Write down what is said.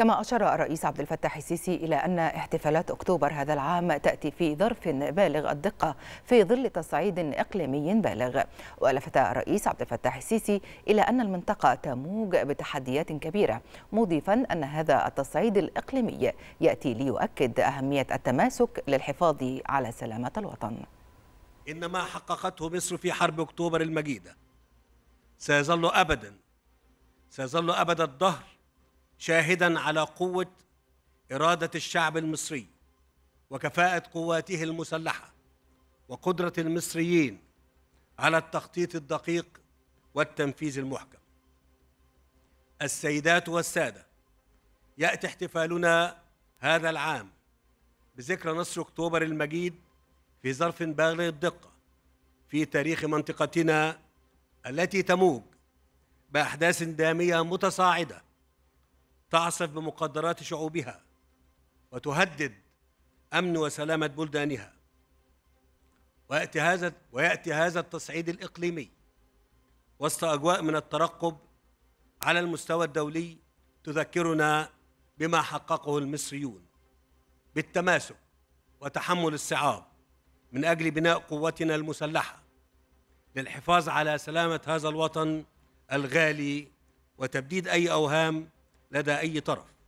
كما أشار الرئيس عبد الفتاح السيسي إلى أن احتفالات أكتوبر هذا العام تأتي في ظرف بالغ الدقة في ظل تصعيد إقليمي بالغ ولفت الرئيس عبد الفتاح السيسي إلى أن المنطقة تموج بتحديات كبيرة مضيفا أن هذا التصعيد الإقليمي يأتي ليؤكد أهمية التماسك للحفاظ على سلامة الوطن إن ما حققته مصر في حرب أكتوبر المجيدة سيظل أبدا سيظل أبدا الدهر شاهدا على قوه اراده الشعب المصري وكفاءه قواته المسلحه وقدره المصريين على التخطيط الدقيق والتنفيذ المحكم السيدات والساده ياتي احتفالنا هذا العام بذكرى نصر اكتوبر المجيد في ظرف بالغ الدقه في تاريخ منطقتنا التي تموج باحداث داميه متصاعده تعصف بمقدرات شعوبها وتهدد امن وسلامه بلدانها وياتي هذا وياتي هذا التصعيد الاقليمي وسط اجواء من الترقب على المستوى الدولي تذكرنا بما حققه المصريون بالتماسك وتحمل الصعاب من اجل بناء قوتنا المسلحه للحفاظ على سلامه هذا الوطن الغالي وتبديد اي اوهام لدى أي طرف